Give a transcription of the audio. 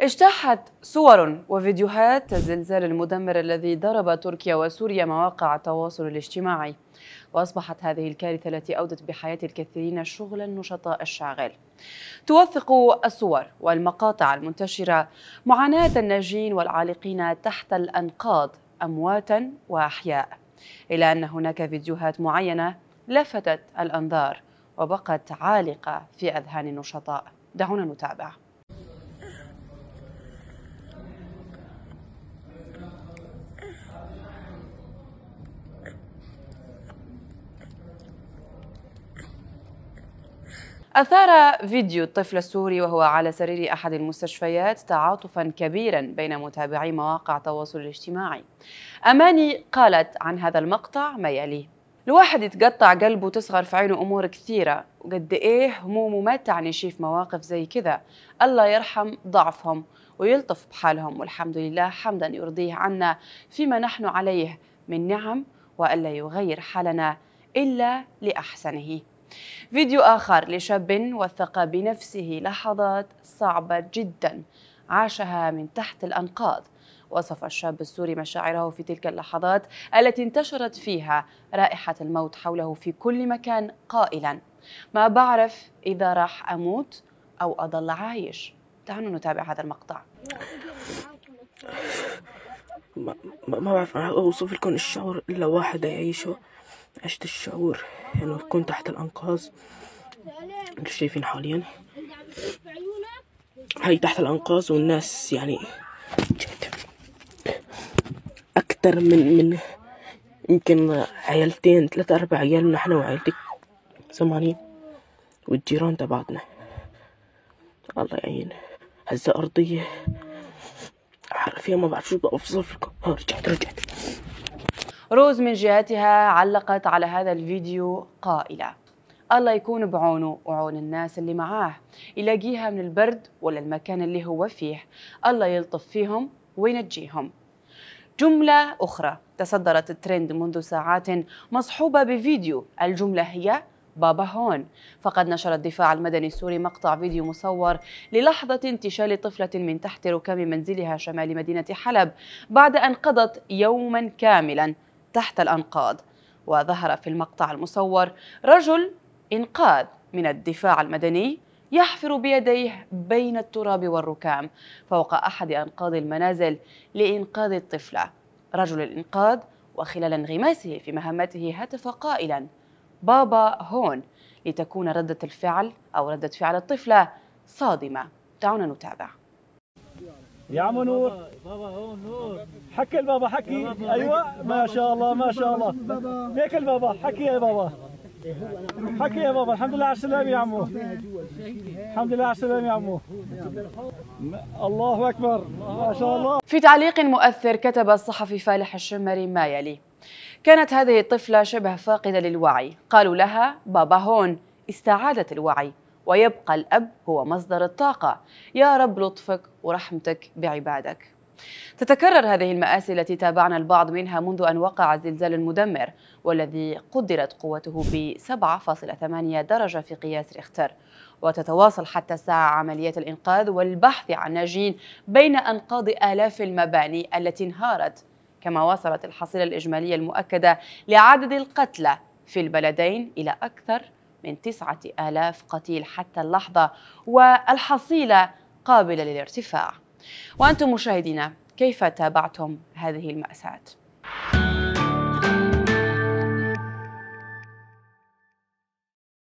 اجتاحت صور وفيديوهات الزلزال المدمر الذي ضرب تركيا وسوريا مواقع التواصل الاجتماعي وأصبحت هذه الكارثة التي أودت بحياة الكثيرين شغل النشطاء الشاغل توثق الصور والمقاطع المنتشرة معاناة الناجين والعالقين تحت الأنقاض أمواتا وأحياء إلى أن هناك فيديوهات معينة لفتت الأنظار وبقت عالقة في أذهان النشطاء دعونا نتابع أثار فيديو الطفل السوري وهو على سرير أحد المستشفيات تعاطفا كبيرا بين متابعي مواقع التواصل الاجتماعي أماني قالت عن هذا المقطع ما يلي الواحد يتقطع قلبه وتصغر في عينه أمور كثيرة وقد إيه همومه ما تعني شي في مواقف زي كذا الله يرحم ضعفهم ويلطف بحالهم والحمد لله حمدا يرضيه عنا فيما نحن عليه من نعم وألا يغير حالنا إلا لأحسنه فيديو آخر لشاب وثق بنفسه لحظات صعبة جدا عاشها من تحت الأنقاض وصف الشاب السوري مشاعره في تلك اللحظات التي انتشرت فيها رائحة الموت حوله في كل مكان قائلا ما بعرف إذا راح أموت أو أضل عايش دعونا نتابع هذا المقطع ما, ما بعرف أوصف لكم الشعور إلا واحد يعيشه عشت الشعور انه يعني تكون تحت الانقاض انتوا شايفين حاليا هاي تحت الانقاض والناس يعني اكتر من من يمكن عيلتين ثلاثة اربع عيال نحن وعيلتي زمانين والجيران تبعتنا الله يعين هزة ارضية حرفيا ما بعرف شو بدي اوصف لكم رجعت رجعت روز من جهتها علقت على هذا الفيديو قائلة الله يكون بعونه وعون الناس اللي معاه يلاقيها من البرد ولا المكان اللي هو فيه الله يلطف فيهم وينجيهم جملة أخرى تصدرت الترند منذ ساعات مصحوبة بفيديو الجملة هي بابا هون فقد نشر الدفاع المدني السوري مقطع فيديو مصور للحظة انتشال طفلة من تحت ركام منزلها شمال مدينة حلب بعد أن قضت يوما كاملا تحت الأنقاض وظهر في المقطع المصور رجل إنقاذ من الدفاع المدني يحفر بيديه بين التراب والركام فوق أحد أنقاض المنازل لإنقاذ الطفلة رجل الإنقاذ وخلال انغماسه في مهمته هتف قائلا بابا هون لتكون ردة الفعل أو ردة فعل الطفلة صادمة دعونا نتابع يا عمو نور بابا هون نور حكي البابا حكي ايوه ما شاء الله ما شاء الله هيك البابا حكي يا بابا حكي يا بابا الحمد لله على السلامة يا عمو الحمد لله على السلامة يا عمو الله أكبر ما شاء الله في تعليق مؤثر كتب الصحفي فالح الشمري ما يلي كانت هذه الطفلة شبه فاقدة للوعي قالوا لها بابا هون استعادت الوعي ويبقى الأب هو مصدر الطاقة يا رب لطفك ورحمتك بعبادك تتكرر هذه المآسي التي تابعنا البعض منها منذ أن وقع الزلزال المدمر والذي قدرت قوته ب 7.8 درجة في قياس ريختر وتتواصل حتى الساعة عمليات الإنقاذ والبحث عن ناجين بين أنقاض آلاف المباني التي انهارت كما وصلت الحصيلة الإجمالية المؤكدة لعدد القتلى في البلدين إلى أكثر من 9000 قتيل حتى اللحظة والحصيلة قابلة للارتفاع وأنتم مشاهدينا كيف تابعتم هذه المأساة؟